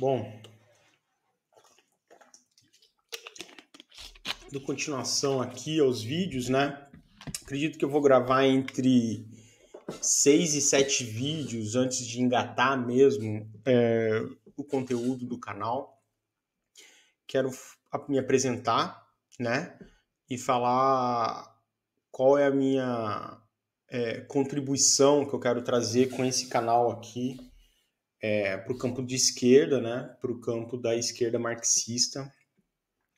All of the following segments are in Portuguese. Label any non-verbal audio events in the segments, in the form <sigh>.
Bom, do continuação aqui aos vídeos, né? Acredito que eu vou gravar entre seis e sete vídeos antes de engatar mesmo é, o conteúdo do canal. Quero me apresentar, né? E falar qual é a minha é, contribuição que eu quero trazer com esse canal aqui é, para o campo de esquerda, né, para o campo da esquerda marxista.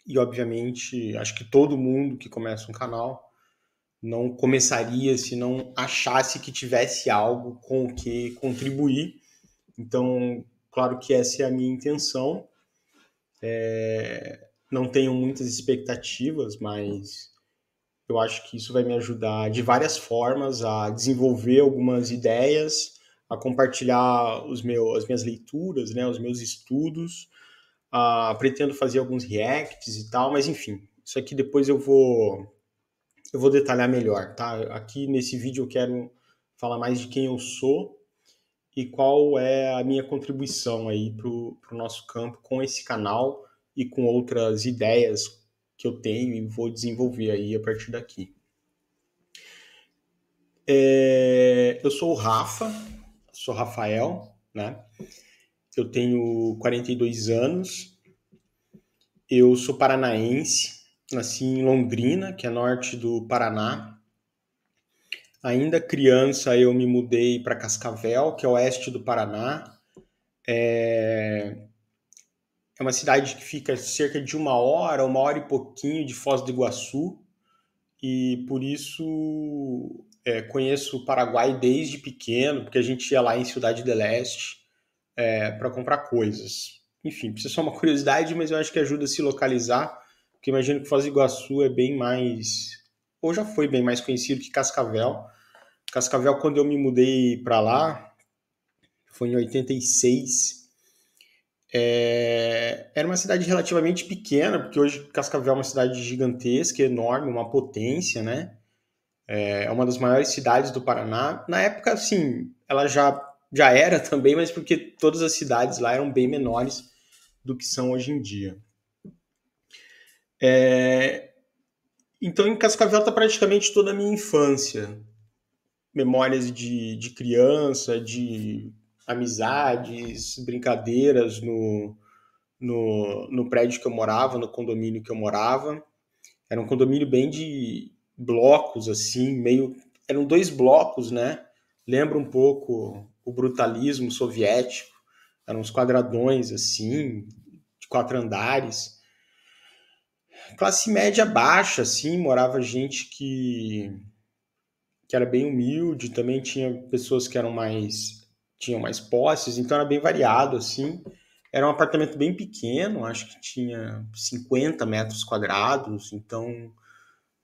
E, obviamente, acho que todo mundo que começa um canal não começaria se não achasse que tivesse algo com o que contribuir. Então, claro que essa é a minha intenção. É, não tenho muitas expectativas, mas eu acho que isso vai me ajudar de várias formas a desenvolver algumas ideias a compartilhar os meu, as minhas leituras, né, os meus estudos. Uh, pretendo fazer alguns reacts e tal, mas enfim, isso aqui depois eu vou eu vou detalhar melhor, tá? Aqui nesse vídeo eu quero falar mais de quem eu sou e qual é a minha contribuição aí para o nosso campo com esse canal e com outras ideias que eu tenho e vou desenvolver aí a partir daqui. É, eu sou o Rafa, sou Rafael, né? Eu tenho 42 anos. Eu sou paranaense, nasci em Londrina, que é norte do Paraná. Ainda criança, eu me mudei para Cascavel, que é oeste do Paraná. É... é uma cidade que fica cerca de uma hora, uma hora e pouquinho de Foz do Iguaçu. E por isso é, conheço o Paraguai desde pequeno, porque a gente ia lá em Cidade de Leste é, para comprar coisas. Enfim, isso é só uma curiosidade, mas eu acho que ajuda a se localizar, porque imagino que Foz do Iguaçu é bem mais. ou já foi bem mais conhecido que Cascavel. Cascavel, quando eu me mudei para lá, foi em 86. É... Era uma cidade relativamente pequena, porque hoje Cascavel é uma cidade gigantesca, enorme, uma potência, né? É, é uma das maiores cidades do Paraná. Na época, assim, ela já, já era <laughs> também, mas porque todas as cidades lá eram bem menores do que são hoje em dia. É... Então, em Cascavel está praticamente toda a minha infância. Memórias de, de criança, de amizades, brincadeiras no, no, no prédio que eu morava, no condomínio que eu morava. Era um condomínio bem de, blocos assim, meio eram dois blocos, né? Lembra um pouco o brutalismo soviético, eram uns quadradões assim, de quatro andares. Classe média baixa assim, morava gente que que era bem humilde, também tinha pessoas que eram mais tinham mais posses, então era bem variado assim. Era um apartamento bem pequeno, acho que tinha 50 metros quadrados, então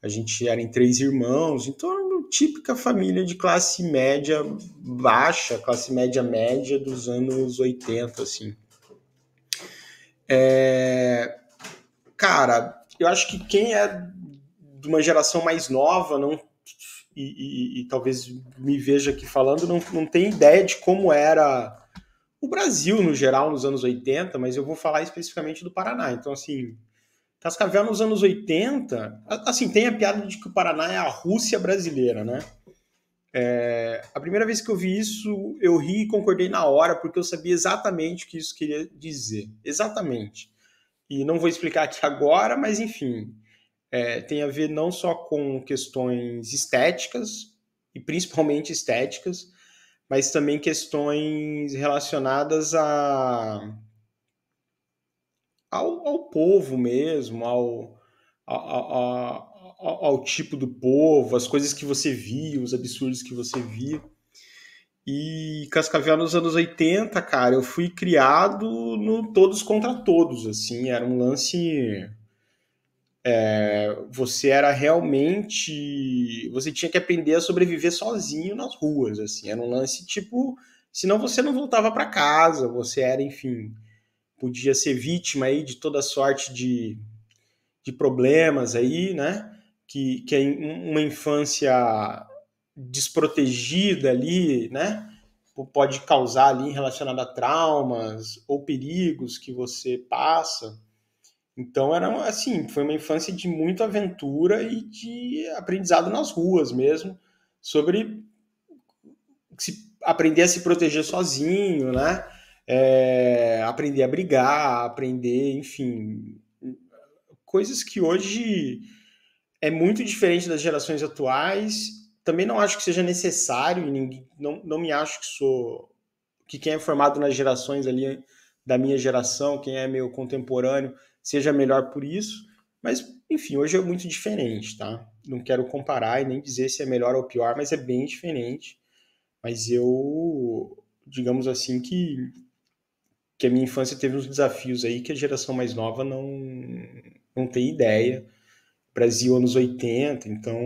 a gente era em três irmãos, então era uma típica família de classe média baixa, classe média média dos anos 80, assim. É... Cara, eu acho que quem é de uma geração mais nova não e, e, e, talvez me veja aqui falando, não, não tem ideia de como era o Brasil no geral nos anos 80, mas eu vou falar especificamente do Paraná. Então, assim, Cascavel cavernas nos anos 80, assim, tem a piada de que o Paraná é a Rússia brasileira, né? É, a primeira vez que eu vi isso, eu ri e concordei na hora, porque eu sabia exatamente o que isso queria dizer. Exatamente. E não vou explicar aqui agora, mas enfim, é, tem a ver não só com questões estéticas, e principalmente estéticas, mas também questões relacionadas a ao povo mesmo, ao, ao, ao, tipo do povo, as coisas que você via, os absurdos que você via. E Cascavel nos anos 80, cara, eu fui criado no todos contra todos, assim, era um lance. É, você era realmente. Você tinha que aprender a sobreviver sozinho nas ruas, assim, era um lance tipo. Senão você não voltava para casa, você era, enfim podia ser vítima aí de toda sorte de, de problemas aí, né? Que, que é uma infância desprotegida ali, né? Pode causar ali relacionada a traumas ou perigos que você passa. Então era assim, foi uma infância de muita aventura e de aprendizado nas ruas mesmo, sobre se aprender a se proteger sozinho, né? é, aprender a brigar, aprender, enfim, coisas que hoje é muito diferente das gerações atuais. Também não acho que seja necessário, ninguém, não, não me acho que sou. que quem é formado nas gerações ali da minha geração, quem é meu contemporâneo, seja melhor por isso. Mas, enfim, hoje é muito diferente, tá? Não quero comparar e nem dizer se é melhor ou pior, mas é bem diferente. Mas eu, digamos assim, que que a minha infância teve uns desafios aí que a geração mais nova não, não tem ideia. Brasil, anos 80, então,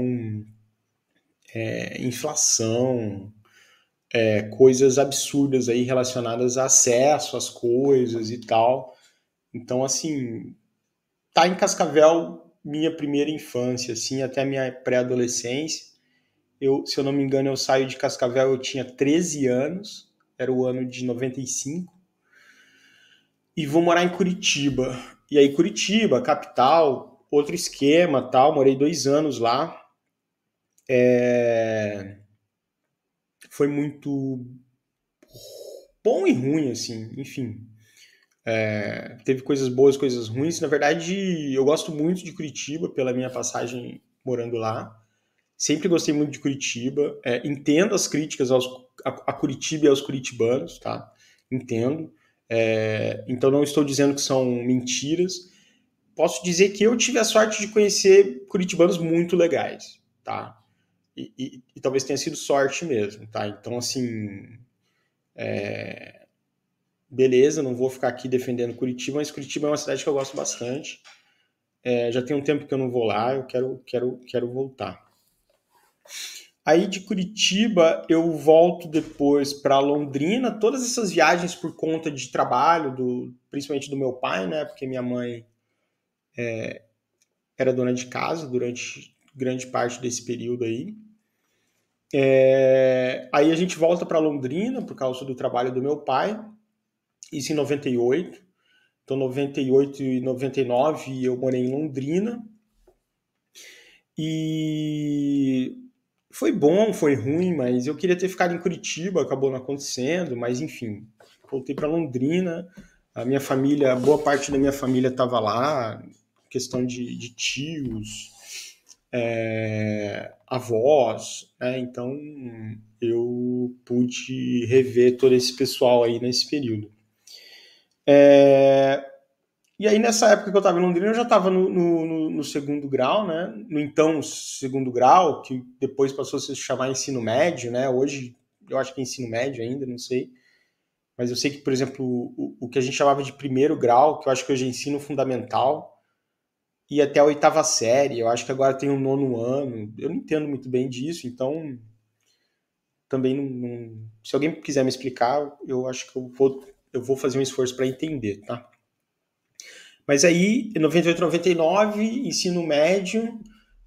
é, inflação, é, coisas absurdas aí relacionadas a acesso às coisas e tal. Então, assim, tá em Cascavel minha primeira infância, assim, até minha pré-adolescência. Eu, se eu não me engano, eu saio de Cascavel, eu tinha 13 anos, era o ano de 95 e vou morar em Curitiba. E aí, Curitiba, capital, outro esquema, tal. Morei dois anos lá. É... Foi muito bom e ruim, assim, enfim. É... Teve coisas boas, coisas ruins. Na verdade, eu gosto muito de Curitiba pela minha passagem morando lá. Sempre gostei muito de Curitiba. É, entendo as críticas aos, a, a Curitiba e aos curitibanos, tá? Entendo. É, então não estou dizendo que são mentiras. Posso dizer que eu tive a sorte de conhecer curitibanos muito legais, tá? E, e, e talvez tenha sido sorte mesmo, tá? Então, assim, é, beleza, não vou ficar aqui defendendo Curitiba, mas Curitiba é uma cidade que eu gosto bastante. É, já tem um tempo que eu não vou lá, eu quero, quero, quero voltar. Aí de Curitiba eu volto depois para Londrina. Todas essas viagens por conta de trabalho, do, principalmente do meu pai, né? Porque minha mãe é, era dona de casa durante grande parte desse período aí. É, aí a gente volta para Londrina por causa do trabalho do meu pai, isso em 98. Então, 98 e 99 eu morei em Londrina. E foi bom, foi ruim, mas eu queria ter ficado em Curitiba, acabou não acontecendo, mas enfim, voltei para Londrina, a minha família, boa parte da minha família estava lá, questão de, de tios, é, avós, né? então eu pude rever todo esse pessoal aí nesse período. É, e aí, nessa época que eu estava em Londrina, eu já estava no, no, no, segundo grau, né? No então segundo grau, que depois passou a se chamar ensino médio, né? Hoje, eu acho que é ensino médio ainda, não sei. Mas eu sei que, por exemplo, o, o que a gente chamava de primeiro grau, que eu acho que hoje é ensino fundamental, e até a oitava série. Eu acho que agora tem o um nono ano. Eu não entendo muito bem disso, então também não, não, se alguém quiser me explicar, eu acho que eu vou, eu vou fazer um esforço para entender, tá? Mas aí, 98, 99, ensino médio,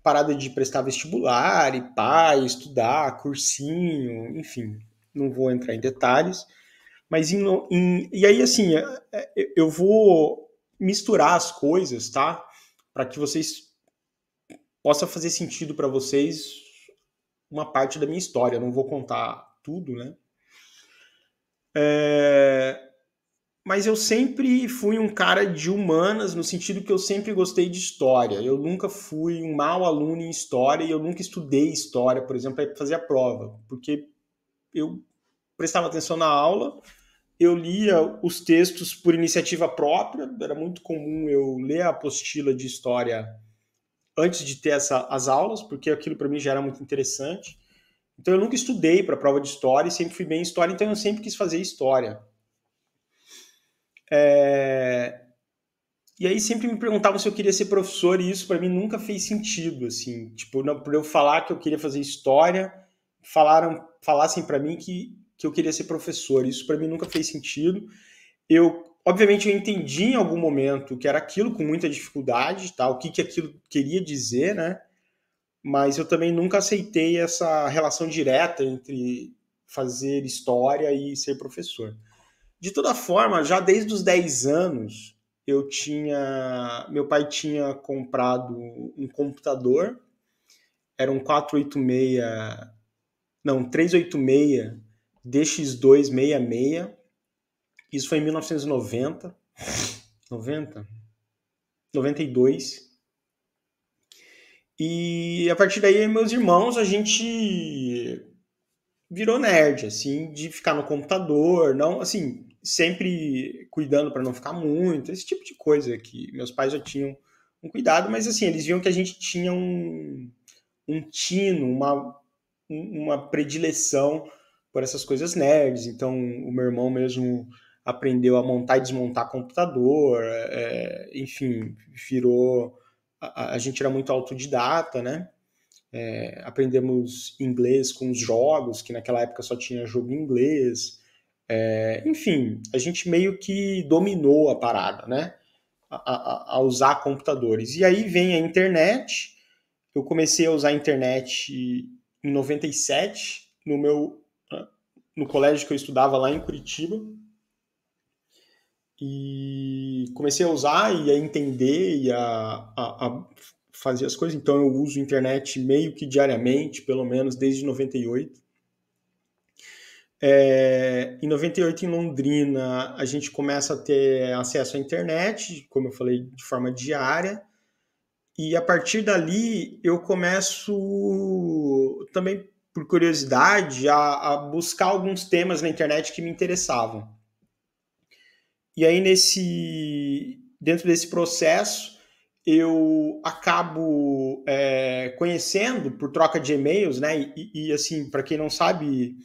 parada de prestar vestibular e pai estudar, cursinho, enfim, não vou entrar em detalhes. Mas em, em, e aí, assim, é, é, eu vou misturar as coisas, tá? Para que vocês possa fazer sentido para vocês uma parte da minha história. Eu não vou contar tudo, né? É, mas eu sempre fui um cara de humanas, no sentido que eu sempre gostei de história. Eu nunca fui um mau aluno em história e eu nunca estudei história, por exemplo, para fazer a prova, porque eu prestava atenção na aula, eu lia os textos por iniciativa própria, era muito comum eu ler a apostila de história antes de ter essa, as aulas, porque aquilo para mim já era muito interessante. Então eu nunca estudei para prova de história, sempre fui bem em história, então eu sempre quis fazer história é... E aí sempre me perguntavam se eu queria ser professor e isso para mim nunca fez sentido, assim, tipo, não, por eu falar que eu queria fazer história, falaram, falassem para mim que, que eu queria ser professor, isso para mim nunca fez sentido. Eu, obviamente, eu entendi em algum momento que era aquilo com muita dificuldade, tá? O que que aquilo queria dizer, né? Mas eu também nunca aceitei essa relação direta entre fazer história e ser professor. De toda forma, já desde os 10 anos, eu tinha. Meu pai tinha comprado um computador, era um 486. Não, 386 DX266. Isso foi em 1990. 90? 92. E a partir daí, meus irmãos, a gente virou nerd, assim, de ficar no computador, não, assim, sempre cuidando para não ficar muito, esse tipo de coisa que meus pais já tinham um cuidado, mas assim, eles viam que a gente tinha um, um tino, uma, uma predileção por essas coisas nerds, então o meu irmão mesmo aprendeu a montar e desmontar computador, é, é enfim, virou. A, a, gente era muito autodidata, né? É, aprendemos inglês com os jogos, que naquela época só tinha jogo em inglês. É, enfim, a gente meio que dominou a parada, né? A, a, a, usar computadores. E aí vem a internet. Eu comecei a usar a internet em 97, no meu no colégio que eu estudava lá em Curitiba. E comecei a usar e a entender e a, a fazer as coisas. Então eu uso internet meio que diariamente, pelo menos desde 98. É, em 98, em Londrina, a gente começa a ter acesso à internet, como eu falei, de forma diária. E a partir dali, eu começo também, por curiosidade, a, a buscar alguns temas na internet que me interessavam. E aí, nesse, dentro desse processo, eu acabo é, conhecendo por troca de e-mails, né? E, e assim, para quem não sabe,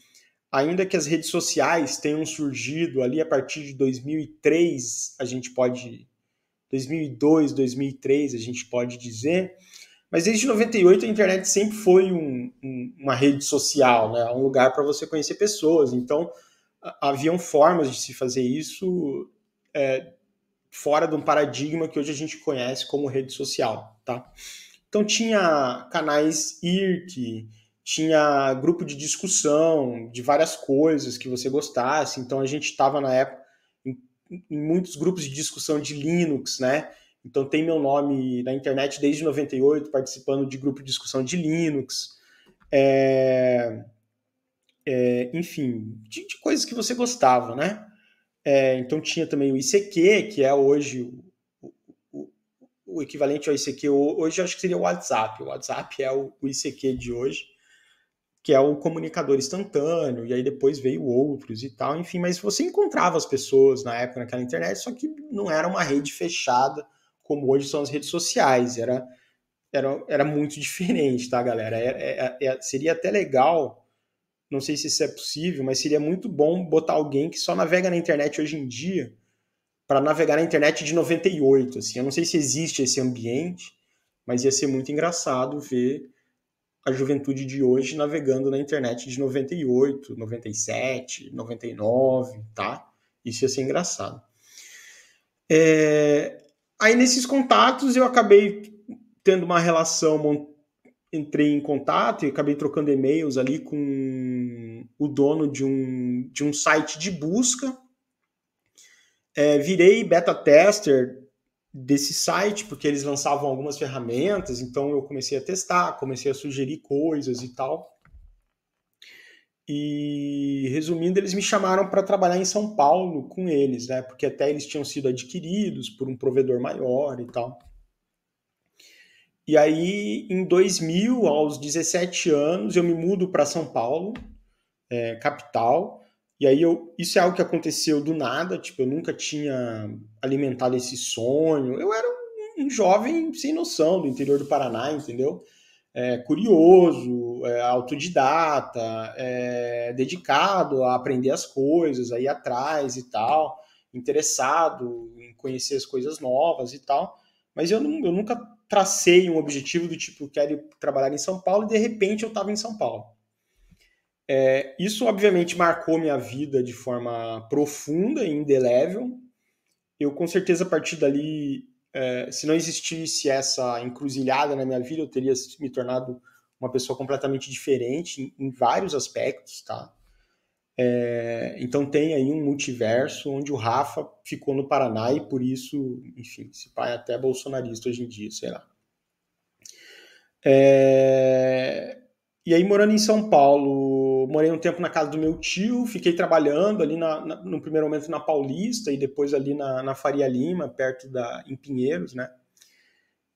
ainda que as redes sociais tenham surgido ali a partir de 2003, a gente pode 2002, 2003, a gente pode dizer, mas desde 98 a internet sempre foi um, um, uma rede social, né? um lugar para você conhecer pessoas. Então haviam formas de se fazer isso é, fora de um paradigma que hoje a gente conhece como rede social, tá? Então tinha canais IRC, tinha grupo de discussão de várias coisas que você gostasse. Então a gente estava na época em, em, muitos grupos de discussão de Linux, né? Então tem meu nome na internet desde 98, participando de grupo de discussão de Linux. É, é, enfim, de, de, coisas que você gostava, né? É, então tinha também o ICQ, que é hoje o, o, o equivalente ao ICQ. Hoje acho que seria o WhatsApp. O WhatsApp é o, o ICQ de hoje que é o comunicador instantâneo, e aí depois veio outros e tal, enfim, mas você encontrava as pessoas na época naquela internet, só que não era uma rede fechada como hoje são as redes sociais, era, era, era muito <laughs> diferente, tá, galera? Era, é, era, é, é, seria até legal, não sei se isso é possível, mas seria muito bom botar alguém que só navega na internet hoje em dia, para navegar na internet de 98, assim, eu não sei se existe esse ambiente, mas ia ser muito engraçado ver a juventude de hoje navegando na internet de 98, 97, 99, tá? Isso ia ser engraçado. É... Aí nesses contatos eu acabei tendo uma relação, entrei em contato e acabei trocando e-mails ali com o dono de um, de um site de busca. É, virei beta tester desse site, porque eles lançavam algumas ferramentas, então eu comecei a testar, comecei a sugerir coisas e tal. E resumindo, eles me chamaram para trabalhar em São Paulo com eles, né? Porque até eles tinham sido adquiridos por um provedor maior e tal. E aí, em 2000, aos 17 anos, eu me mudo para São Paulo, é, capital, e aí eu, isso é algo que aconteceu do nada, tipo, eu nunca tinha alimentado esse sonho. Eu era um, um jovem sem noção do interior do Paraná, entendeu? É, curioso, é, autodidata, é, dedicado a aprender as coisas, aí atrás e tal, interessado em conhecer as coisas novas e tal. Mas eu, eu nunca tracei um objetivo do tipo, quero trabalhar em São Paulo e de repente eu estava em São Paulo. É, isso, obviamente, marcou minha vida de forma profunda e indelével. Eu, com certeza, a partir dali, é, se não existisse essa encruzilhada na minha vida, eu teria me tornado uma pessoa completamente diferente em, em vários aspectos, tá? É, então tem aí um multiverso onde o Rafa ficou no Paraná e por isso, enfim, esse pai é até bolsonarista hoje em dia, sei lá. É, e aí, morando em São Paulo, morei um tempo na casa do meu tio, fiquei trabalhando ali na, na, no primeiro momento na Paulista e depois ali na, na Faria Lima, perto da em Pinheiros, né?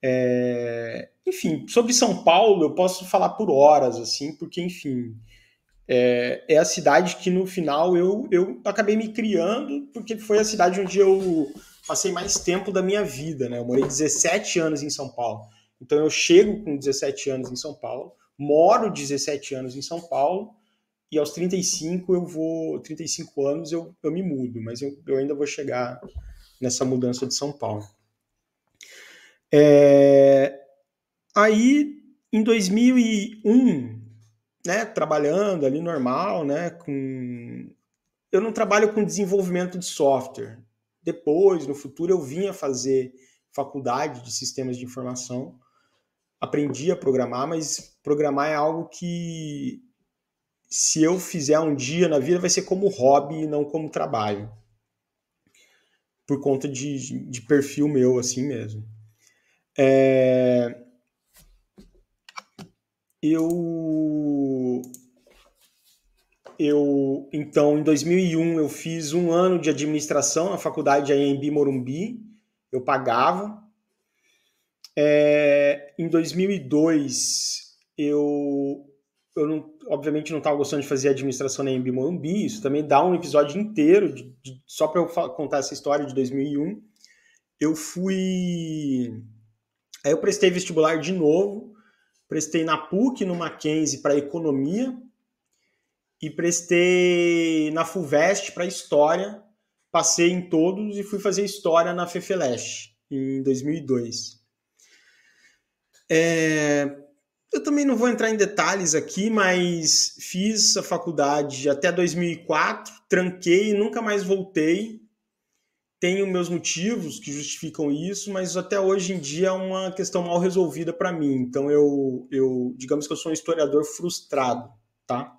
É, enfim, sobre São Paulo eu posso falar por horas, assim, porque, enfim, é, é, a cidade que no final eu, eu acabei me criando, porque foi a cidade onde eu passei mais tempo da minha vida, né? Eu morei 17 anos em São Paulo. Então eu chego com 17 anos em São Paulo moro 17 anos em São Paulo e aos 35 eu vou, 35 anos eu, eu me mudo, mas eu, eu ainda vou chegar nessa mudança de São Paulo. É, aí em 2001, né, trabalhando ali normal, né, com eu não trabalho com desenvolvimento de software. Depois, no futuro eu vinha fazer faculdade de sistemas de informação aprendi a programar, mas programar é algo que se eu fizer um dia na vida vai ser como hobby e não como trabalho. Por conta de, de perfil meu, assim mesmo. É... Eu eu então em 2001 eu fiz um ano de administração na faculdade de IMB Morumbi eu pagava é, em 2002, eu, eu não, obviamente não estava gostando de fazer administração na Embi Morumbi, isso também dá um episódio inteiro, de, de, só para eu contar essa história de 2001. Eu fui. Aí eu prestei vestibular de novo, prestei na PUC, no Mackenzie, para economia, e prestei na FUVEST para história, passei em todos e fui fazer história na FEFELESH em 2002. É, eu também não vou entrar em detalhes aqui, mas fiz a faculdade até 2004, tranquei, nunca mais voltei. Tenho meus motivos que justificam isso, mas até hoje em dia é uma questão mal resolvida para mim. Então eu, eu, digamos que eu sou um historiador frustrado, tá?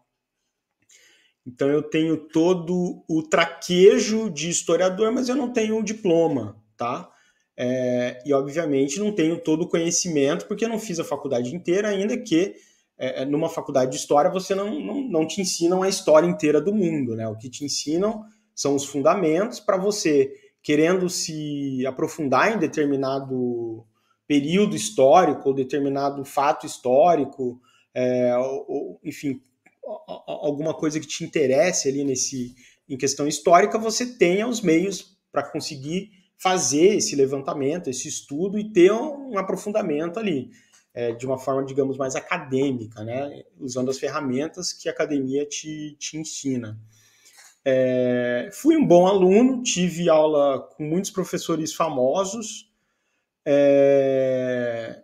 Então eu tenho todo o traquejo de historiador, mas eu não tenho um diploma, tá? É, e, obviamente, não tenho todo o conhecimento, porque não fiz a faculdade inteira, ainda que é, é, numa faculdade de história você não, não, não te ensinam a história inteira do mundo, né? O que te ensinam são os fundamentos para você, querendo se aprofundar em determinado período histórico ou determinado fato histórico, é, ou, enfim, alguma coisa que te interesse ali nesse em questão histórica, você tenha os meios para conseguir fazer esse levantamento, esse estudo e ter um aprofundamento ali, é, de uma forma, digamos, mais acadêmica, né? usando as ferramentas que a academia te, te ensina. É, fui um bom aluno, tive aula com muitos professores famosos. É...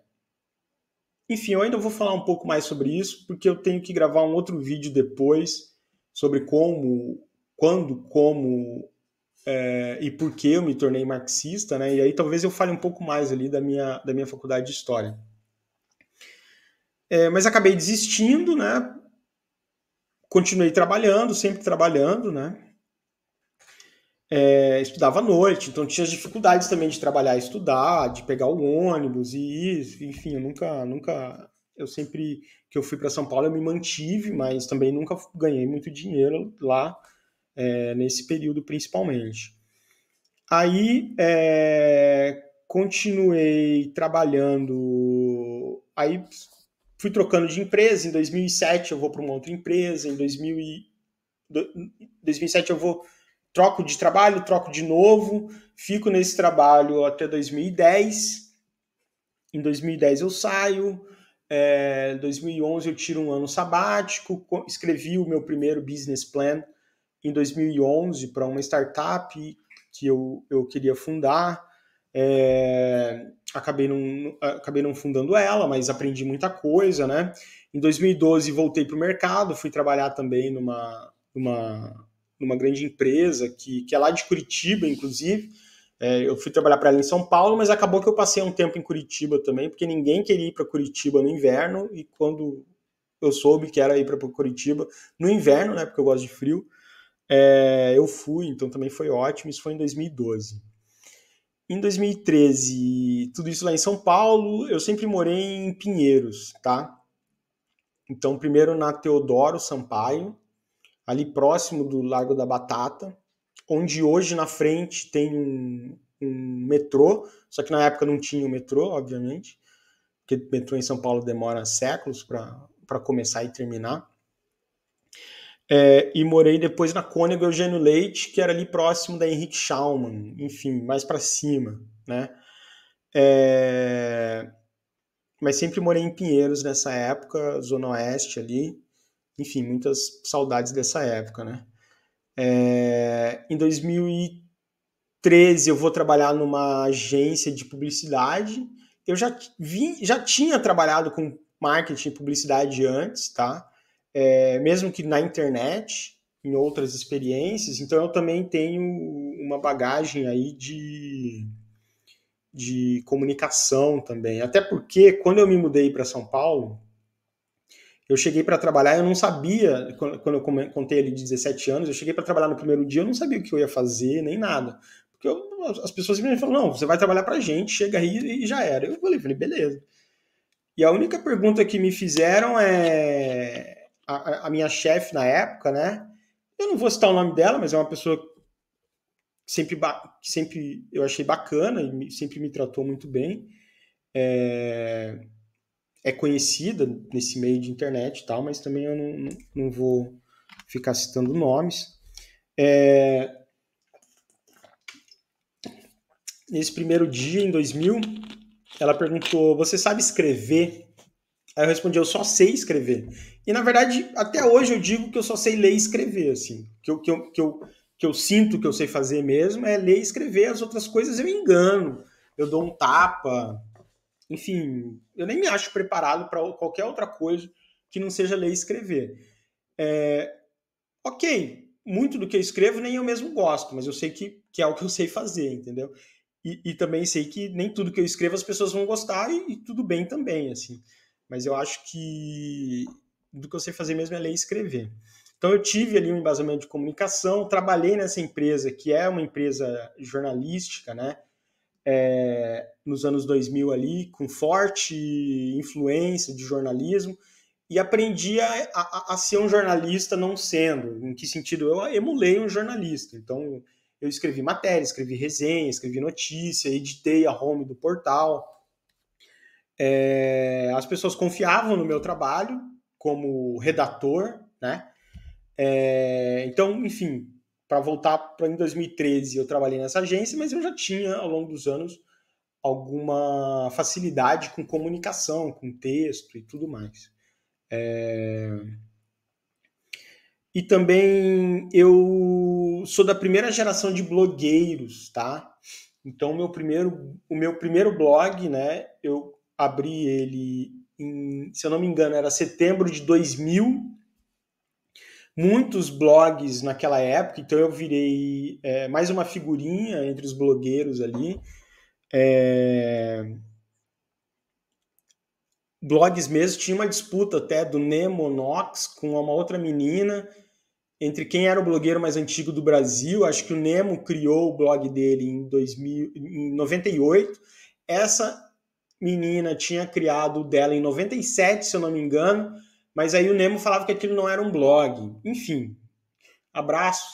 Enfim, eu ainda vou falar um pouco mais sobre isso, porque eu tenho que gravar um outro vídeo depois sobre como, quando, como é, e por que eu me tornei marxista, né? E aí talvez eu fale um pouco mais ali da minha, da minha faculdade de História. É, mas acabei desistindo, né? Continuei trabalhando, sempre trabalhando, né? É, estudava à noite, então tinha as dificuldades também de trabalhar e estudar, de pegar o ônibus e enfim, eu nunca, nunca, eu sempre que eu fui para São Paulo eu me mantive, mas também nunca ganhei muito dinheiro lá, é, nesse período principalmente. Aí é, continuei trabalhando, aí fui trocando de empresa, em 2007 eu vou para uma outra empresa, em 2000 e, do, 2007 eu vou troco de trabalho, troco de novo, fico nesse trabalho até 2010. Em 2010 eu saio, em é, 2011 eu tiro um ano sabático, escrevi o meu primeiro business plan em 2011 para uma startup que eu, eu queria fundar. É, acabei, não, acabei não fundando ela, mas aprendi muita coisa, né? Em 2012 voltei para o mercado, fui trabalhar também numa, numa, numa grande empresa que, que é lá de Curitiba, inclusive. É, eu fui trabalhar para ela em São Paulo, mas acabou que eu passei um tempo em Curitiba também, porque ninguém queria ir para Curitiba no inverno, e quando eu soube que era ir para Curitiba no inverno, né, porque eu gosto de frio, é, eu fui, então também foi ótimo. Isso foi em 2012. Em 2013, tudo isso lá em São Paulo. Eu sempre morei em Pinheiros, tá? Então, primeiro na Teodoro Sampaio, ali próximo do Largo da Batata, onde hoje na frente tem um, um metrô, só que na época não tinha o metrô, obviamente, porque o metrô em São Paulo demora séculos para começar e terminar. É, e morei depois na Cônego Eugênio Leite, que era ali próximo da Henrique Schaumann, enfim, mais para cima, né? É... Mas sempre morei em Pinheiros nessa época, Zona Oeste ali. Enfim, muitas saudades dessa época, né? É... Em 2013 eu vou trabalhar numa agência de publicidade. Eu já, vi, já tinha trabalhado com marketing e publicidade antes, tá? é, mesmo que na internet, em outras experiências. Então eu também tenho uma bagagem aí de, de comunicação também. Até porque quando eu me mudei para São Paulo, eu cheguei para trabalhar, eu não sabia, quando eu contei ali de 17 anos, eu cheguei para trabalhar no primeiro dia, eu não sabia o que eu ia fazer, nem nada. Porque eu, as pessoas simplesmente falam, não, você vai trabalhar a gente, chega aí e já era. Eu falei, beleza. E a única pergunta que me fizeram é, a, a minha chefe na época, né? Eu não vou citar o nome dela, mas é uma pessoa que sempre, que sempre eu achei bacana e sempre me tratou muito bem. É, é conhecida nesse meio de internet e tal, mas também eu não, não, vou ficar citando nomes. É, nesse primeiro dia, em 2000, ela perguntou: Você sabe escrever? Aí eu respondi: Eu só sei escrever. E na verdade, até hoje eu digo que eu só sei ler e escrever, assim. Que eu, que eu, que eu, que eu sinto que eu sei fazer mesmo é ler e escrever. As outras coisas eu engano, eu dou um tapa. Enfim, eu nem me acho preparado para qualquer outra coisa que não seja ler e escrever. É, ok, muito do que eu escrevo nem eu mesmo gosto, mas eu sei que, que é o que eu sei fazer, entendeu? E, e também sei que nem tudo que eu escrevo as pessoas vão gostar e, e, tudo bem também, assim. Mas eu acho que do que eu sei fazer mesmo é ler e escrever. Então eu tive ali um embasamento de comunicação, trabalhei nessa empresa que é uma empresa jornalística, né? É, nos anos 2000 ali, com forte influência de jornalismo e aprendi a, a, a, ser um jornalista não sendo. Em que sentido? Eu emulei um jornalista. Então eu escrevi matéria, escrevi resenha, escrevi notícia, editei a home do portal. É, as pessoas confiavam no meu trabalho, como redator, né? É, então, enfim, para voltar para em 2013, eu trabalhei nessa agência, mas eu já tinha ao longo dos anos alguma facilidade com comunicação, com texto e tudo mais. É... E também eu sou da primeira geração de blogueiros, tá? Então meu primeiro, o meu primeiro blog, né? Eu abri ele em, se eu não me engano, era setembro de 2000. Muitos blogs naquela época, então eu virei é, mais uma figurinha entre os blogueiros ali. É... Blogs mesmo, tinha uma disputa até do Nemo Nox com uma outra menina entre quem era o blogueiro mais antigo do Brasil. Acho que o Nemo criou o blog dele em, 2000, em 98. Essa menina tinha criado dela em 97, se eu não me engano, mas aí o Nemo falava que aquilo não era um blog. Enfim, abraço,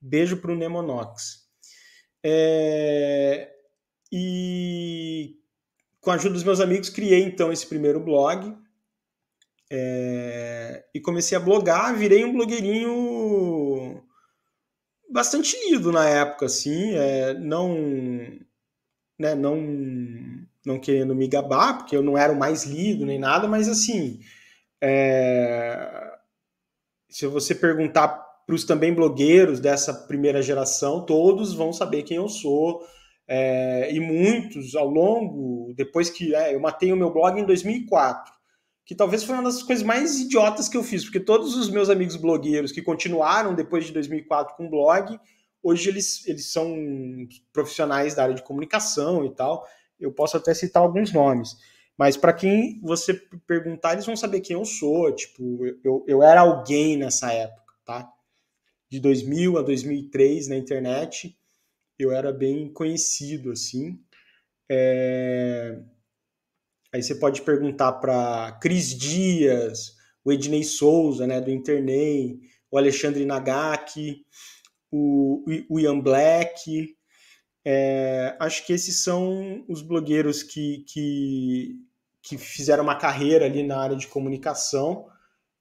beijo para o Nemonox. É... E com a ajuda dos meus amigos, criei então esse primeiro blog. É... E comecei a blogar, virei um blogueirinho bastante lido na época, assim, é... não, né, não não querendo me gabar, porque eu não era o mais lido nem nada, mas assim, é... se você perguntar para os também blogueiros dessa primeira geração, todos vão saber quem eu sou. É... e muitos ao longo, depois que é, eu matei o meu blog em 2004, que talvez foi uma das coisas mais idiotas que eu fiz, porque todos os meus amigos blogueiros que continuaram depois de 2004 com o blog, hoje eles, eles são profissionais da área de comunicação e tal, eu posso até citar alguns nomes. Mas para quem você perguntar, eles vão saber quem eu sou. Tipo, eu, eu era alguém nessa época, tá? De 2000 a 2003 na internet, eu era bem conhecido, assim. É... Aí você pode perguntar para Cris Dias, o Ednei Souza, né, do Internei, o Alexandre Nagaki, o, o Ian Black, é, acho que esses são os blogueiros que, que, que, fizeram uma carreira ali na área de comunicação,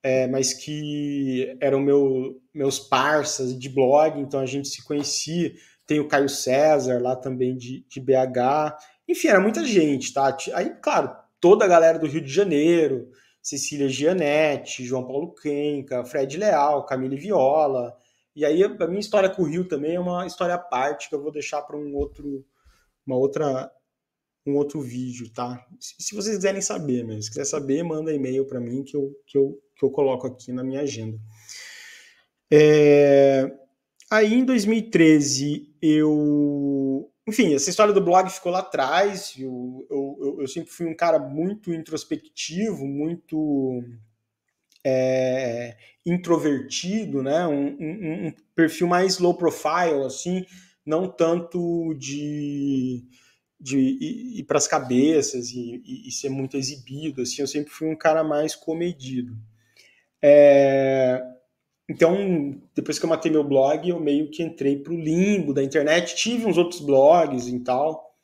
é, mas que eram meu, meus parceiros de blog, então a gente se conhecia. Tem o Caio César lá também de, de BH. Enfim, era muita gente, tá? Aí, claro, toda a galera do Rio de Janeiro, Cecília Gianetti, João Paulo Quenca, Fred Leal, Camille Viola, e aí a minha história com o Rio também é uma história à parte que eu vou deixar para um outro uma outra um outro vídeo, tá? Se vocês quiserem saber, mas se quiser saber, manda e-mail para mim que eu, que, eu, que eu coloco aqui na minha agenda. É... Aí em 2013 eu. Enfim, essa história do blog ficou lá atrás. eu, eu, eu sempre fui um cara muito introspectivo, muito é, introvertido, né? Um, um, um, perfil mais low profile, assim, não tanto de, de ir, ir para as cabeças e, e, e, ser muito exibido, assim, eu sempre fui um cara mais comedido. É, então, depois que eu matei meu blog, eu meio que entrei pro limbo da internet, tive uns outros blogs e tal,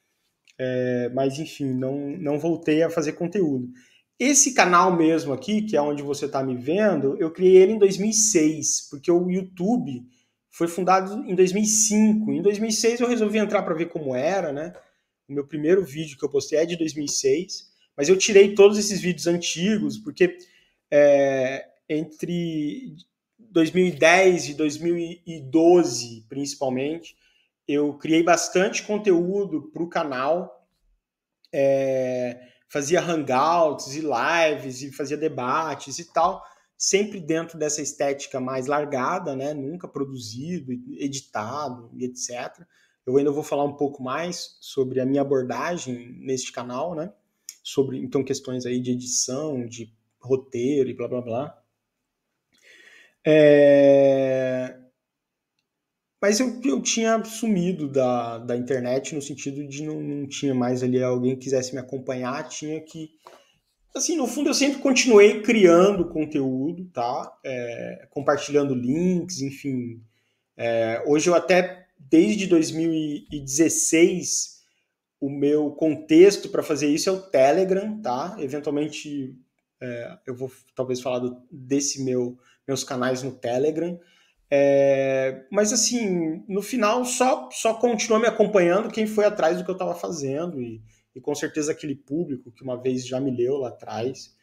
é, mas enfim, não, não voltei a fazer conteúdo. Esse canal mesmo aqui, que é onde você está me vendo, eu criei ele em 2006, porque o YouTube foi fundado em 2005. Em 2006 eu resolvi entrar para ver como era, né? O meu primeiro vídeo que eu postei é de 2006, mas eu tirei todos esses vídeos antigos, porque é, entre 2010 e 2012, principalmente, eu criei bastante conteúdo para o canal. É, fazia hangouts e lives e fazia debates e tal, sempre dentro dessa estética mais largada, né? Nunca produzido, editado e etc. Eu ainda vou falar um pouco mais sobre a minha abordagem neste canal, né? Sobre então questões aí de edição, de roteiro e blá blá blá. É... Mas eu, eu tinha sumido da, da internet no sentido de não, não tinha mais ali alguém que quisesse me acompanhar, tinha que. Assim, no fundo, eu sempre continuei criando conteúdo, tá? É, compartilhando links, enfim. É, hoje eu até, desde 2016, o meu contexto para fazer isso é o Telegram, tá? Eventualmente é, eu vou talvez falar do, desse meu meus canais no Telegram. É, mas assim, no final só só continuou me acompanhando quem foi atrás do que eu estava fazendo e, e, com certeza aquele público que uma vez já me leu lá atrás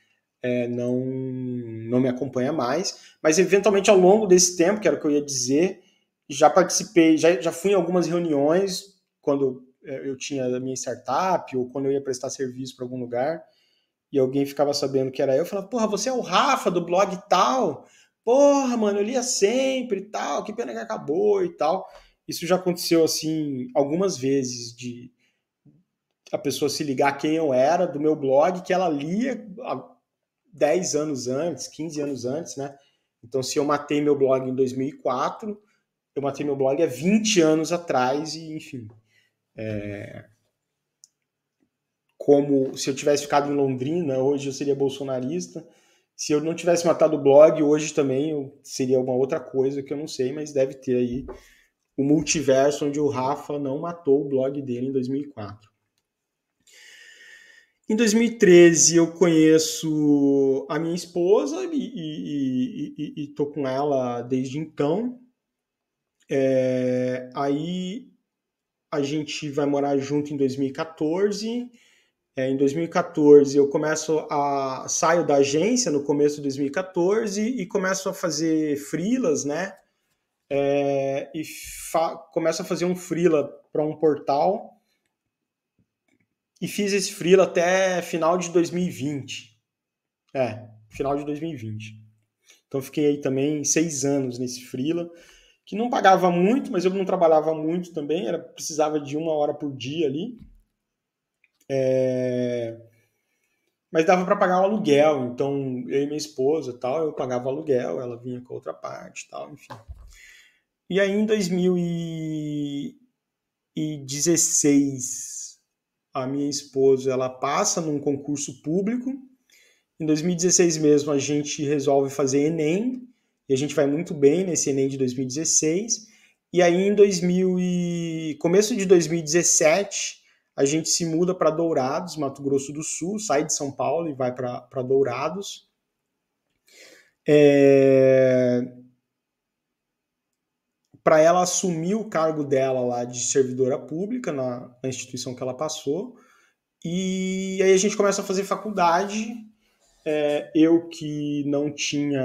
é, não não me acompanha mais. Mas eventualmente ao longo desse tempo, que era o que eu ia dizer, já participei, já, já fui em algumas reuniões quando é, eu tinha a minha startup ou quando eu ia prestar serviço para algum lugar e alguém ficava sabendo que era eu, eu falava, porra, você é o Rafa do blog tal? Porra, mano, eu lia sempre e tal, que pena que acabou e tal. Isso já aconteceu, assim, algumas vezes, de a pessoa se ligar quem eu era, do meu blog, que ela lia 10 anos antes, 15 anos antes, né? Então, se eu matei meu blog em 2004, eu matei meu blog há 20 anos atrás, e enfim. É... Como se eu tivesse ficado em Londrina, hoje eu seria bolsonarista se eu não tivesse matado o blog, hoje também eu, seria alguma outra coisa que eu não sei, mas deve ter aí o multiverso onde o Rafa não matou o blog dele em 2004. Em 2013 eu conheço a minha esposa e, e, e, e tô com ela desde então. É, aí a gente vai morar junto em 2014 é, em 2014 eu começo a saio da agência no começo de 2014 e começo a fazer frilas, né? É, e começo a fazer um frila para um portal e fiz esse frila até final de 2020. É, final de 2020. Então fiquei aí também seis anos nesse frila que não pagava muito, mas eu não trabalhava muito também, era precisava de uma hora por dia ali. É... Mas dava para pagar o aluguel, então eu e minha esposa tal, eu pagava o aluguel, ela vinha com a outra parte tal, enfim. E aí em 2016, a minha esposa ela passa num concurso público. Em 2016 mesmo, a gente resolve fazer Enem, e a gente vai muito bem nesse Enem de 2016. E aí em 2000 e... começo de 2017 a gente se muda para Dourados, Mato Grosso do Sul, sai de São Paulo e vai para Dourados. É... Para ela assumir o cargo dela lá de servidora pública na, na instituição que ela passou. E aí a gente começa a fazer faculdade. É, eu que não tinha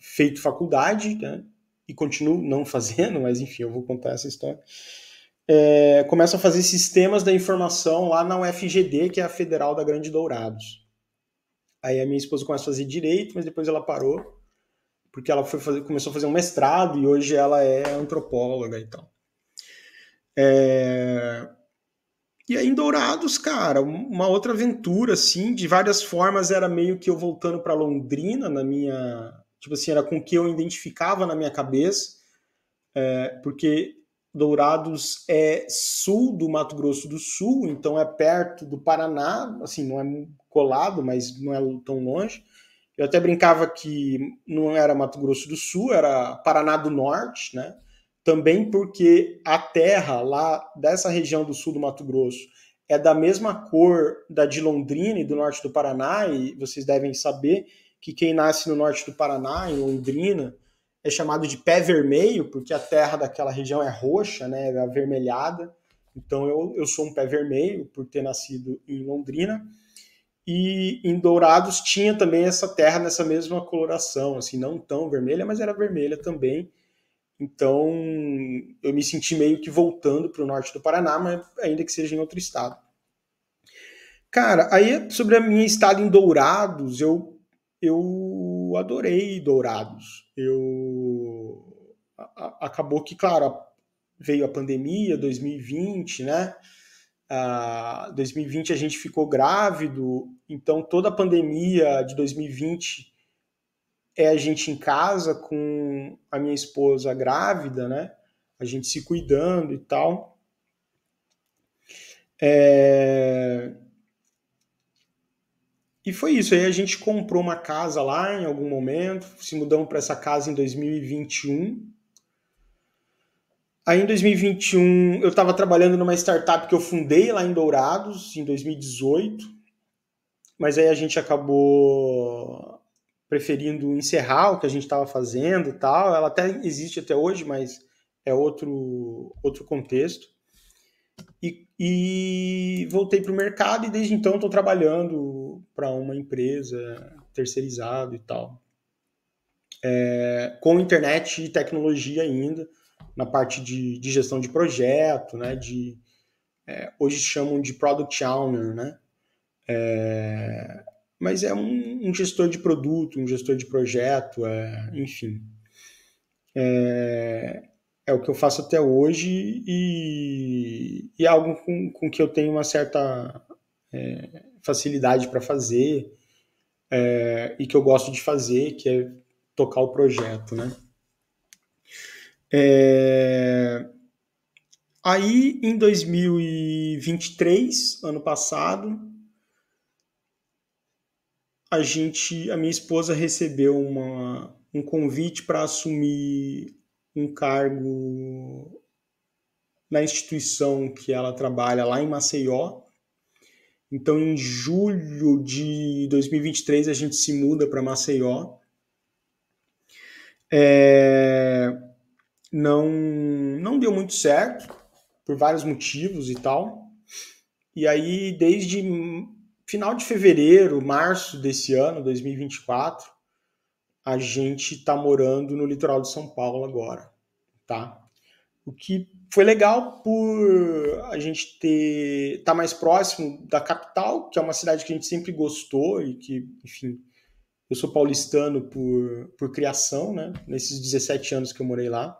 feito faculdade, né? e continuo não <laughs> fazendo, mas enfim, eu vou contar essa história é, começam a fazer sistemas da informação lá na UFGD, que é a Federal da Grande Dourados. Aí a minha esposa começa a fazer direito, mas depois ela parou, porque ela fazer, começou a fazer um mestrado e hoje ela é antropóloga e tal. É... E aí em Dourados, cara, uma outra aventura, assim, de várias formas, era meio que eu voltando para Londrina, na minha. Tipo assim, era com o que eu identificava na minha cabeça, é, porque Dourados é sul do Mato Grosso do Sul, então é perto do Paraná, assim, não é colado, mas não é tão longe. Eu até brincava que não era Mato Grosso do Sul, era Paraná do Norte, né? Também porque a terra lá dessa região do sul do Mato Grosso é da mesma cor da de Londrina e do norte do Paraná, e vocês devem saber que quem nasce no norte do Paraná, em Londrina, é chamado de pé vermelho, porque a terra daquela região é roxa, né, é avermelhada. Então eu, eu sou um pé vermelho por ter nascido em Londrina. E em Dourados tinha também essa terra nessa mesma coloração, assim, não tão vermelha, mas era vermelha também. Então eu me senti meio que voltando para o norte do Paraná, mas ainda que seja em outro estado. Cara, aí sobre a minha estada em Dourados, eu eu eu adorei Dourados. Eu acabou que, claro, veio a pandemia, 2020, né? Uh, 2020 a gente ficou grávido, então toda a pandemia de 2020 é a gente em casa com a minha esposa grávida, né? A gente se cuidando e tal. É... E foi isso. Aí a gente comprou uma casa lá em algum momento, se mudamos para essa casa em 2021. Aí em 2021 eu estava trabalhando numa startup que eu fundei lá em Dourados em 2018, mas aí a gente acabou preferindo encerrar o que a gente estava fazendo e tal. Ela até existe até hoje, mas é outro outro contexto. E, e voltei para o mercado e desde então estou trabalhando para uma empresa terceirizado e tal. É, com internet e tecnologia ainda, na parte de, de gestão de projeto, né? De, é, hoje chamam de product owner, né? É, mas é um, um, gestor de produto, um gestor de projeto, é, enfim. É, é o que eu faço até hoje e, e é algo com, com que eu tenho uma certa é, facilidade para fazer é, e que eu gosto de fazer, que é tocar o projeto, né? É, aí em 2023, ano passado, a gente, a minha esposa recebeu uma, um convite para assumir um cargo na instituição que ela trabalha lá em Maceió. Então, em julho de 2023, a gente se muda para Maceió. É... Não, não deu muito certo, por vários motivos e tal. E aí, desde final de fevereiro, março desse ano, 2024, a gente está morando no litoral de São Paulo agora, tá? O que foi legal por a gente ter tá mais próximo da capital, que é uma cidade que a gente sempre gostou e que, enfim, eu sou paulistano por, por criação, né? Nesses 17 anos que eu morei lá.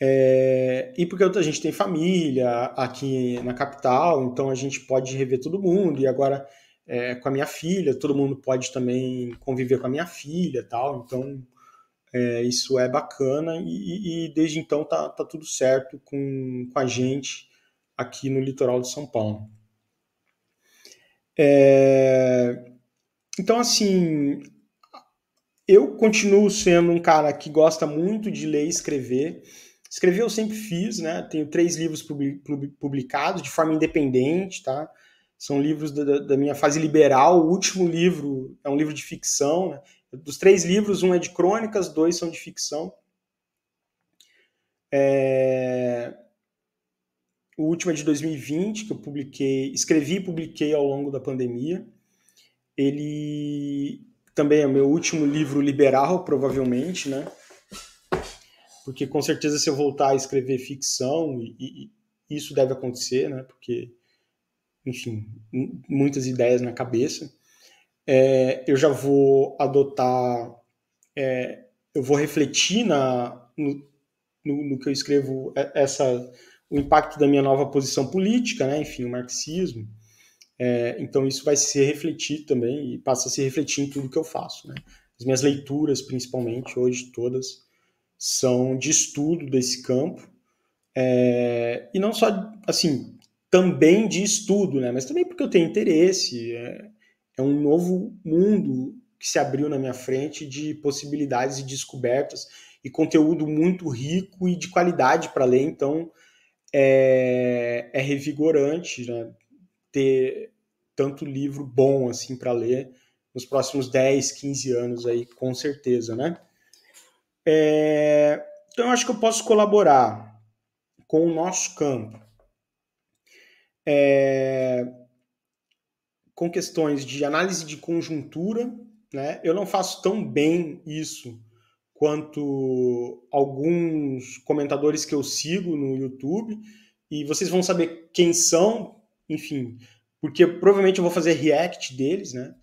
É, e porque a gente tem família aqui na capital, então a gente pode rever todo mundo. E agora é, com a minha filha, todo mundo pode também conviver com a minha filha tal, então é, isso é bacana e, e, desde então tá, tá tudo certo com, com a gente aqui no litoral de São Paulo. É, então, assim, eu continuo sendo um cara que gosta muito de ler e escrever. Escrever eu sempre fiz, né? Tenho três livros publicados de forma independente, tá? são livros da, da, minha fase liberal. O último livro é um livro de ficção. Né? Dos três livros, um é de crônicas, dois são de ficção. É... O último é de 2020, que eu publiquei, escrevi e publiquei ao longo da pandemia. Ele também é o meu último livro liberal, provavelmente, né? Porque com certeza se eu voltar a escrever ficção, e, e isso deve acontecer, né? Porque enfim, muitas ideias na cabeça. É, eu já vou adotar, é, eu vou refletir na, no, no, no, que eu escrevo essa, o impacto da minha nova posição política, né? enfim, o marxismo. É, então isso vai se refletir também e passa a se refletir em tudo que eu faço. Né? As minhas leituras, principalmente, hoje todas, são de estudo desse campo. É, e não só, assim, também de estudo, né? Mas também porque eu tenho interesse. É, é um novo mundo que se abriu na minha frente de possibilidades e descobertas e conteúdo muito rico e de qualidade para ler. Então é, é revigorante, né? Ter tanto livro bom assim para ler nos próximos 10, 15 anos aí, com certeza, né? É, então eu acho que eu posso colaborar com o nosso campo é, com questões de análise de conjuntura. Né? Eu não faço tão bem isso quanto alguns comentadores que eu sigo no YouTube, e vocês vão saber quem são, enfim, porque provavelmente eu vou fazer react deles, né?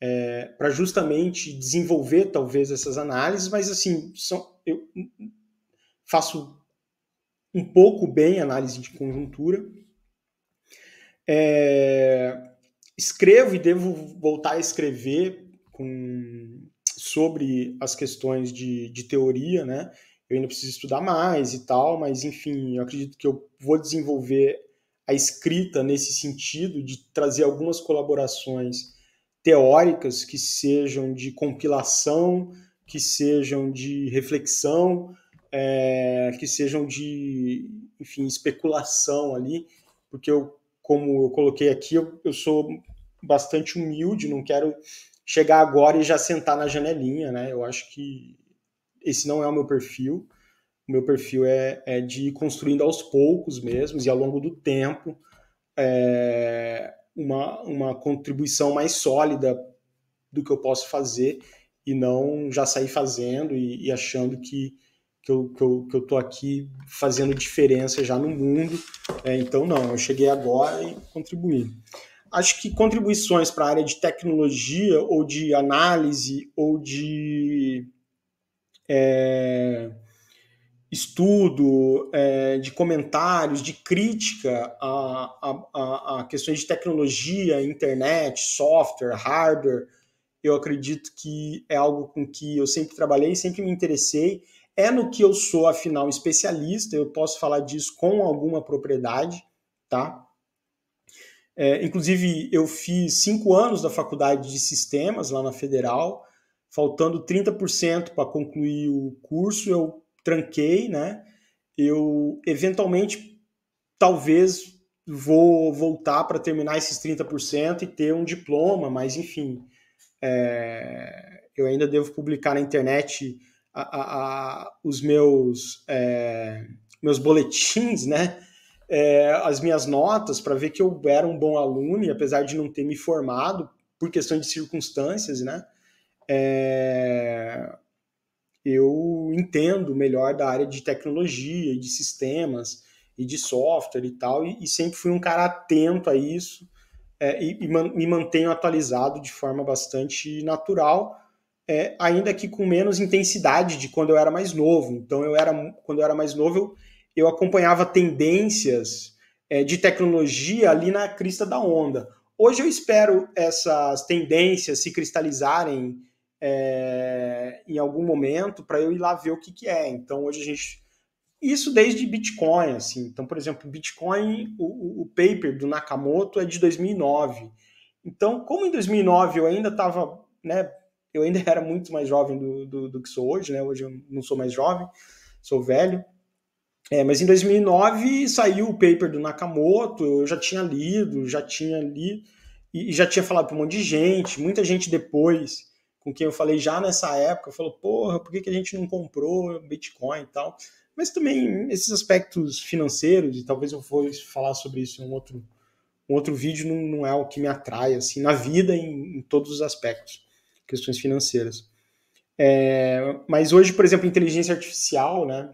É, para justamente desenvolver talvez essas análises, mas assim, são, eu faço um pouco bem análise de conjuntura, é, escrevo e devo voltar a escrever com, sobre as questões de, de teoria, né? Eu ainda preciso estudar mais e tal, mas enfim, eu acredito que eu vou desenvolver a escrita nesse sentido de trazer algumas colaborações teóricas que sejam de compilação, que sejam de reflexão, é, que sejam de, enfim, especulação ali, porque eu como eu coloquei aqui, eu, eu sou bastante humilde, não quero chegar agora e já sentar na janelinha, né? Eu acho que esse não é o meu perfil. O meu perfil é, é de ir construindo aos poucos mesmo e ao longo do tempo é, uma, uma contribuição mais sólida do que eu posso fazer e não já sair fazendo e, e achando que que eu, que eu, que eu tô aqui fazendo diferença já no mundo. É, então, não, eu cheguei agora e contribuí. Acho que contribuições para a área de tecnologia ou de análise ou de é, estudo, é, de comentários, de crítica a, a, a questões de tecnologia, internet, software, hardware, eu acredito que é algo com que eu sempre trabalhei, sempre me interessei é no que eu sou, afinal, especialista, eu posso falar disso com alguma propriedade, tá? É, inclusive, eu fiz cinco anos da faculdade de sistemas lá na Federal, faltando 30% para concluir o curso, eu tranquei, né? Eu, eventualmente, talvez vou voltar para terminar esses 30% e ter um diploma, mas enfim, é, eu ainda devo publicar na internet a, a, os meus, é, meus boletins, né? É, as minhas notas para ver que eu era um bom aluno e apesar de não ter me formado por questão de circunstâncias, né? É, eu entendo melhor da área de tecnologia e de sistemas e de software e tal, e, e sempre fui um cara atento a isso é, e, e man, me mantenho atualizado de forma bastante natural, é, ainda que com menos intensidade de quando eu era mais novo. Então, eu era quando eu era mais novo, eu, eu acompanhava tendências é, de tecnologia ali na crista da onda. Hoje eu espero essas tendências se cristalizarem é, em algum momento para eu ir lá ver o que, que é. Então, hoje a gente. Isso desde Bitcoin, assim. Então, por exemplo, Bitcoin, o, o paper do Nakamoto é de 2009. Então, como em 2009 eu ainda estava né, eu ainda <laughs> era muito mais jovem do, do, do que sou hoje, né? Hoje eu não sou mais jovem, sou velho. É, mas em 2009 saiu o paper do Nakamoto, eu já tinha lido, já tinha lido e, já tinha falado para um monte de gente, muita gente depois, com quem eu falei já nessa época, falou: porra, por que, que a gente não comprou Bitcoin e tal? Mas também esses aspectos financeiros, e talvez eu fosse falar sobre isso em um outro, um outro vídeo, não, não é o que me atrai, assim, na vida, em, em todos os aspectos questões financeiras. É, mas hoje, por exemplo, inteligência artificial, né?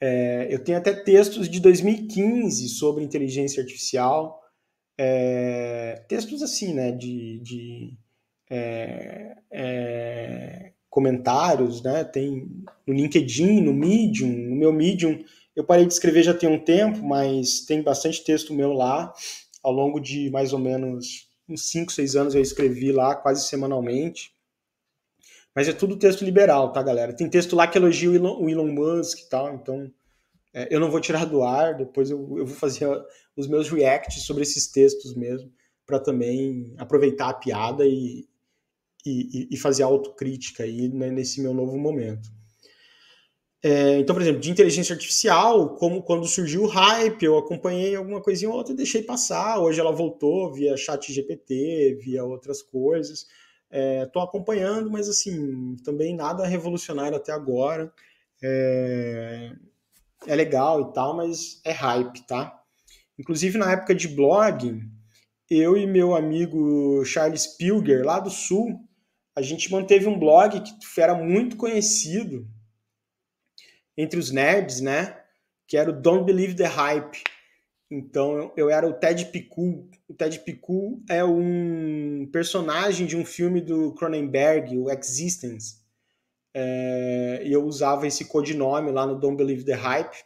É, eu tenho até textos de 2015 sobre inteligência artificial, é, textos assim, né? De, de é, é, comentários, né? Tem no LinkedIn, no Medium, no meu Medium. Eu parei de escrever já tem um tempo, mas tem bastante texto meu lá, ao longo de mais ou menos uns 5, 6 anos eu escrevi lá quase semanalmente. Mas é tudo texto liberal, tá, galera? Tem texto lá que elogia o Elon, o Elon Musk e tal, então é, eu não vou tirar do ar, depois eu, eu vou fazer <laughs> os meus reacts sobre esses textos mesmo, para também aproveitar a piada e, e, e fazer autocrítica aí né, nesse meu novo momento. É, então, por exemplo, de inteligência artificial, como quando surgiu o hype, eu acompanhei alguma coisinha ou outra e deixei passar. Hoje ela voltou via chat GPT, via outras coisas. Estou é, acompanhando, mas assim, também nada revolucionário até agora. É, é legal e tal, mas é hype, tá? Inclusive, na época de blog, eu e meu amigo Charles Pilger, lá do Sul, a gente manteve um blog que era muito conhecido, entre os nerds, né? Que era o Don't Believe the Hype. Então eu era o Ted Picu. O Ted Picu é um personagem de um filme do Cronenberg, o Existence. É, e eu usava esse codinome lá no Don't Believe the Hype.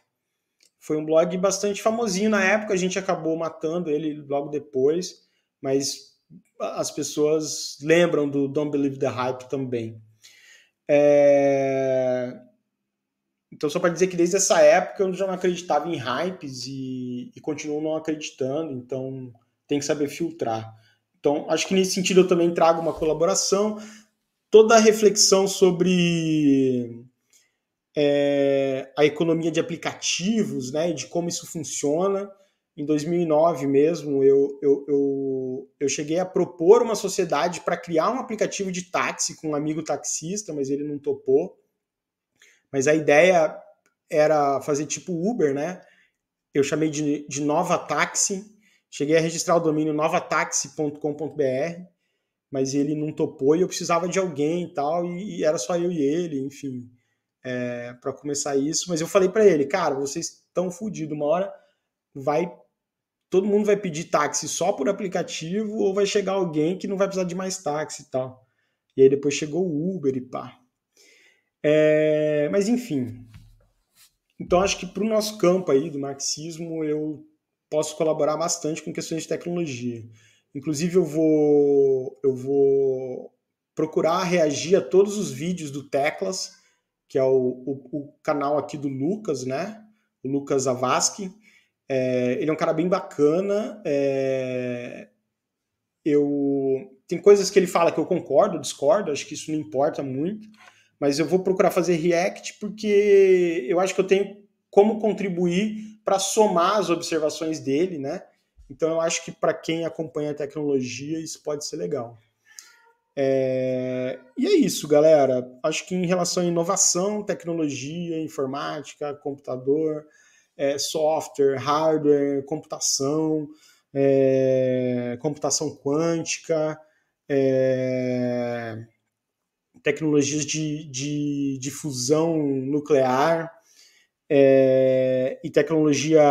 Foi um blog bastante famosinho na época, a gente acabou matando ele logo depois, mas as pessoas lembram do Don't Believe the Hype também. É... Então, só para dizer que desde essa época eu já não acreditava em hypes e, e continuo não acreditando, então tem que saber filtrar. Então, acho que nesse sentido eu também trago uma colaboração. Toda a reflexão sobre é, a economia de aplicativos, né, de como isso funciona. Em 2009 mesmo, eu, eu, eu, eu cheguei a propor uma sociedade para criar um aplicativo de táxi com um amigo taxista, mas ele não topou. Mas a ideia era fazer tipo Uber, né? Eu chamei de, de Nova Táxi. Cheguei a registrar o domínio novataxi.com.br, mas ele não topou e eu precisava de alguém e tal, e, e era só eu e ele, enfim, é, para começar isso. Mas eu falei para ele, cara, vocês estão fodidos, uma hora vai todo mundo vai pedir táxi só por aplicativo ou vai chegar alguém que não vai precisar de mais táxi e tal. E aí depois chegou o Uber e pá. É, mas enfim. Então acho que para o nosso campo aí do marxismo eu posso colaborar bastante com questões de tecnologia. Inclusive eu vou eu vou procurar reagir a todos os vídeos do Teclas, que é o, o, o canal aqui do Lucas, né? O Lucas Avasque. É, ele é um cara bem bacana. É, eu tem coisas que ele fala que eu concordo, discordo. Acho que isso não importa muito mas eu vou procurar fazer React porque eu acho que eu tenho como contribuir para somar as observações dele, né? Então eu acho que para quem acompanha a tecnologia isso pode ser legal. É... E é isso, galera. Acho que em relação a inovação, tecnologia, informática, computador, é, software, hardware, computação, é, computação quântica, é, tecnologias de, de, de fusão nuclear é, e tecnologia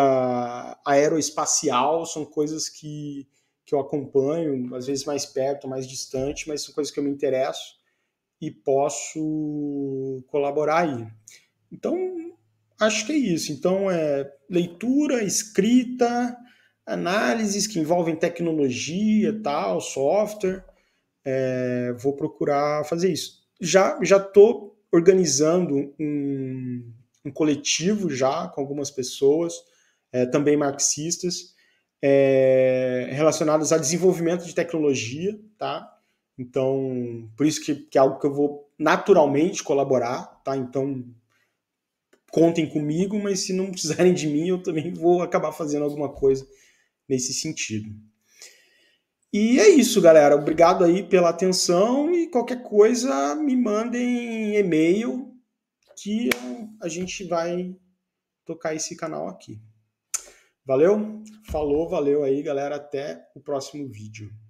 aeroespacial são coisas que, que eu acompanho, às vezes mais perto, mais distante, mas são coisas que eu me interesso e posso colaborar aí. Então, acho que é isso. Então, é leitura, escrita, análises que envolvem tecnologia, tal, software. É, vou procurar fazer isso já já tô organizando um, um coletivo já com algumas pessoas, é, também marxistas, é, relacionadas a desenvolvimento de tecnologia, tá? Então, por isso que, que, é algo que eu vou naturalmente colaborar, tá? Então, contem comigo, mas se não precisarem de mim, eu também vou acabar fazendo alguma coisa nesse sentido. E é isso, galera. Obrigado aí pela atenção e qualquer coisa me mandem e-mail que a gente vai tocar esse canal aqui. Valeu? Falou, valeu aí, galera. Até o próximo vídeo.